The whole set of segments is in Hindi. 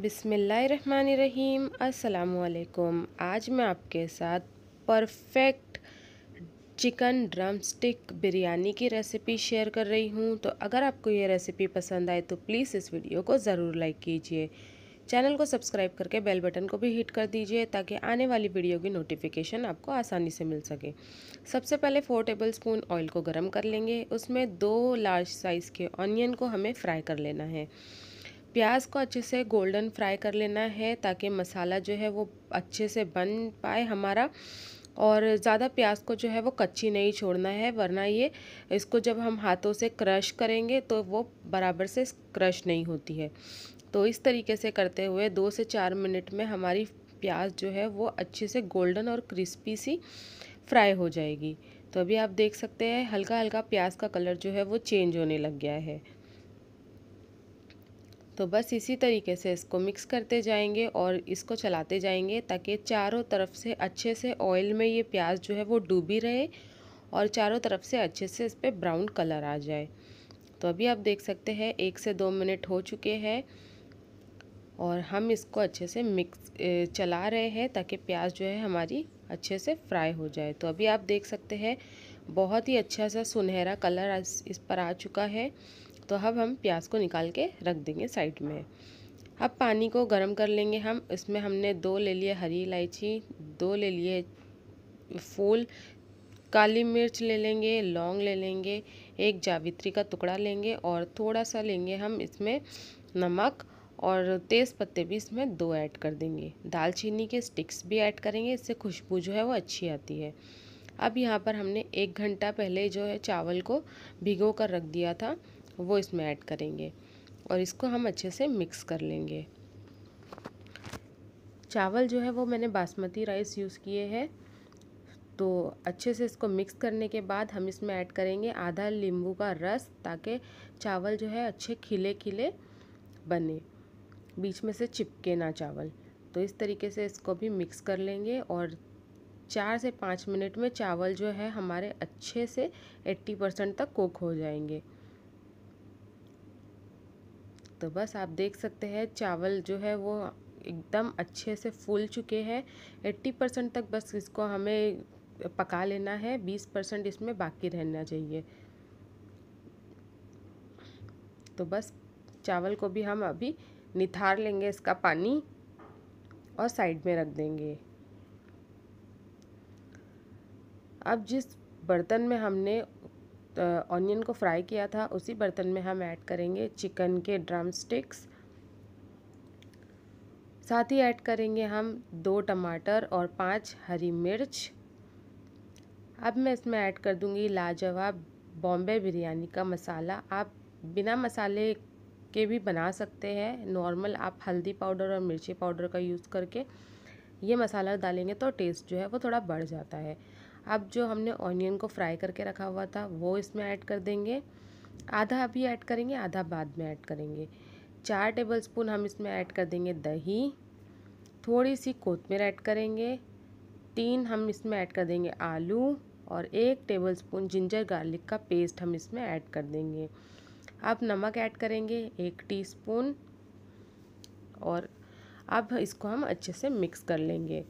बिसमीम असलकुम आज मैं आपके साथ perfect chicken drumstick biryani की रेसिपी शेयर कर रही हूँ तो अगर आपको ये रेसिपी पसंद आए तो प्लीज़ इस वीडियो को ज़रूर लाइक कीजिए चैनल को सब्सक्राइब करके बेल बटन को भी हिट कर दीजिए ताकि आने वाली वीडियो की नोटिफिकेशन आपको आसानी से मिल सके सबसे पहले फ़ोर टेबल स्पून ऑयल को गर्म कर लेंगे उसमें दो लार्ज साइज़ के ऑनियन को हमें फ्राई कर लेना है प्याज को अच्छे से गोल्डन फ्राई कर लेना है ताकि मसाला जो है वो अच्छे से बन पाए हमारा और ज़्यादा प्याज को जो है वो कच्ची नहीं छोड़ना है वरना ये इसको जब हम हाथों से क्रश करेंगे तो वो बराबर से क्रश नहीं होती है तो इस तरीके से करते हुए दो से चार मिनट में हमारी प्याज जो है वो अच्छे से गोल्डन और क्रिस्पी सी फ्राई हो जाएगी तो अभी आप देख सकते हैं हल्का हल्का प्याज का कलर जो है वो चेंज होने लग गया है तो बस इसी तरीके से इसको मिक्स करते जाएंगे और इसको चलाते जाएंगे ताकि चारों तरफ से अच्छे से ऑयल में ये प्याज जो है वो डूबी रहे और चारों तरफ से अच्छे से इस पर ब्राउन कलर आ जाए तो अभी आप देख सकते हैं एक से दो मिनट हो चुके हैं और हम इसको अच्छे से मिक्स चला रहे हैं ताकि प्याज जो है हमारी अच्छे से फ्राई हो जाए तो अभी आप देख सकते हैं बहुत ही अच्छा सा सुनहरा कलर इस पर आ चुका है तो अब हम प्याज को निकाल के रख देंगे साइड में अब पानी को गर्म कर लेंगे हम इसमें हमने दो ले लिए हरी इलायची दो ले लिए फूल काली मिर्च ले लेंगे लौंग ले लेंगे एक जावित्री का टुकड़ा लेंगे और थोड़ा सा लेंगे हम इसमें नमक और तेज़ पत्ते भी इसमें दो ऐड कर देंगे दालचीनी के स्टिक्स भी ऐड करेंगे इससे खुशबू जो है वो अच्छी आती है अब यहाँ पर हमने एक घंटा पहले जो है चावल को भिगो कर रख दिया था वो इसमें ऐड करेंगे और इसको हम अच्छे से मिक्स कर लेंगे चावल जो है वो मैंने बासमती राइस यूज़ किए हैं तो अच्छे से इसको मिक्स करने के बाद हम इसमें ऐड करेंगे आधा नींबू का रस ताकि चावल जो है अच्छे खिले खिले बने बीच में से चिपके ना चावल तो इस तरीके से इसको भी मिक्स कर लेंगे और चार से पाँच मिनट में चावल जो है हमारे अच्छे से एट्टी परसेंट तक कुक हो जाएंगे तो बस आप देख सकते हैं चावल जो है वो एकदम अच्छे से फूल चुके हैं एट्टी परसेंट तक बस इसको हमें पका लेना है बीस परसेंट इसमें बाकी रहना चाहिए तो बस चावल को भी हम अभी निथार लेंगे इसका पानी और साइड में रख देंगे अब जिस बर्तन में हमने ऑनियन को फ्राई किया था उसी बर्तन में हम ऐड करेंगे चिकन के ड्रम स्टिक्स साथ ही ऐड करेंगे हम दो टमाटर और पांच हरी मिर्च अब मैं इसमें ऐड कर दूंगी लाजवाब बॉम्बे बिरयानी का मसाला आप बिना मसाले के भी बना सकते हैं नॉर्मल आप हल्दी पाउडर और मिर्ची पाउडर का यूज़ करके ये मसाला डालेंगे तो टेस्ट जो है वो थोड़ा बढ़ जाता है अब जो हमने ऑनियन को फ्राई करके रखा हुआ था वो इसमें ऐड कर देंगे आधा अभी ऐड करेंगे आधा बाद में ऐड करेंगे चार टेबल स्पून हम इसमें ऐड कर देंगे दही थोड़ी सी कोतमीर ऐड करेंगे तीन हम इसमें ऐड कर देंगे आलू और एक टेबल स्पून जिंजर गार्लिक का पेस्ट हम इसमें ऐड कर देंगे अब नमक ऐड करेंगे एक टीस्पून और अब इसको हम अच्छे से मिक्स कर लेंगे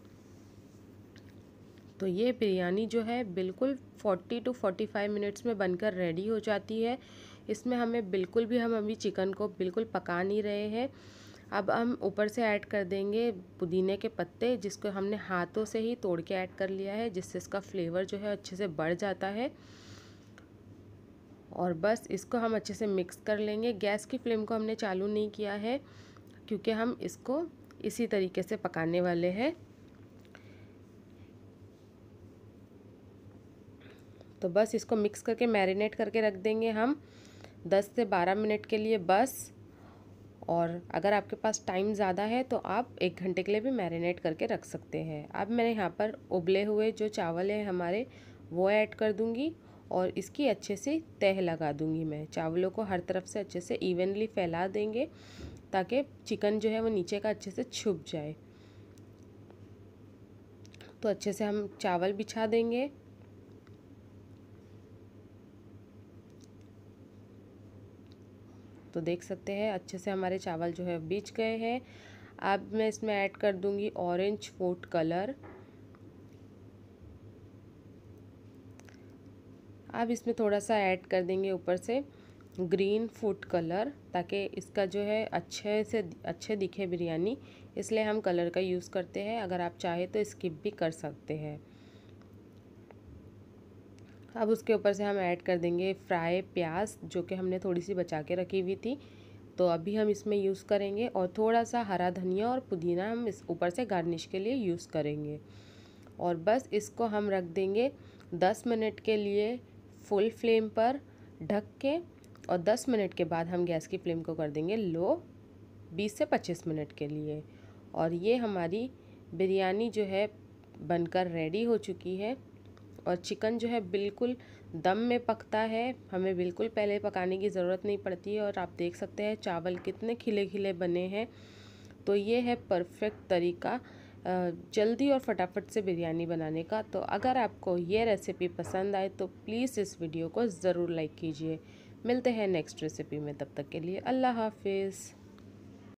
तो ये बिरयानी जो है बिल्कुल 40 टू 45 मिनट्स में बनकर रेडी हो जाती है इसमें हमें बिल्कुल भी हम अभी चिकन को बिल्कुल पका नहीं रहे हैं अब हम ऊपर से ऐड कर देंगे पुदीने के पत्ते जिसको हमने हाथों से ही तोड़ के ऐड कर लिया है जिससे इसका फ्लेवर जो है अच्छे से बढ़ जाता है और बस इसको हम अच्छे से मिक्स कर लेंगे गैस की फ्लेम को हमने चालू नहीं किया है क्योंकि हम इसको इसी तरीके से पकाने वाले हैं तो बस इसको मिक्स करके मैरिनेट करके रख देंगे हम 10 से 12 मिनट के लिए बस और अगर आपके पास टाइम ज़्यादा है तो आप एक घंटे के लिए भी मैरिनेट करके रख सकते हैं अब मैंने यहाँ पर उबले हुए जो चावल हैं हमारे वो ऐड कर दूँगी और इसकी अच्छे से तह लगा दूँगी मैं चावलों को हर तरफ से अच्छे से इवनली फैला देंगे ताकि चिकन जो है वो नीचे का अच्छे से छुप जाए तो अच्छे से हम चावल बिछा देंगे तो देख सकते हैं अच्छे से हमारे चावल जो है बीच गए हैं अब मैं इसमें ऐड कर दूंगी ऑरेंज फूड कलर अब इसमें थोड़ा सा ऐड कर देंगे ऊपर से ग्रीन फूड कलर ताकि इसका जो है अच्छे से अच्छे दिखे बिरयानी इसलिए हम कलर का यूज़ करते हैं अगर आप चाहें तो स्किप भी कर सकते हैं अब उसके ऊपर से हम ऐड कर देंगे फ्राई प्याज जो कि हमने थोड़ी सी बचा के रखी हुई थी तो अभी हम इसमें यूज़ करेंगे और थोड़ा सा हरा धनिया और पुदीना हम इस ऊपर से गार्निश के लिए यूज़ करेंगे और बस इसको हम रख देंगे दस मिनट के लिए फुल फ्लेम पर ढक के और दस मिनट के बाद हम गैस की फ्लेम को कर देंगे लो बीस से पच्चीस मिनट के लिए और ये हमारी बिरयानी जो है बनकर रेडी हो चुकी है और चिकन जो है बिल्कुल दम में पकता है हमें बिल्कुल पहले पकाने की ज़रूरत नहीं पड़ती है और आप देख सकते हैं चावल कितने खिले खिले बने हैं तो ये है परफेक्ट तरीका जल्दी और फटाफट से बिरयानी बनाने का तो अगर आपको ये रेसिपी पसंद आए तो प्लीज़ इस वीडियो को ज़रूर लाइक कीजिए मिलते हैं नेक्स्ट रेसिपी में तब तक के लिए अल्लाह हाफिज़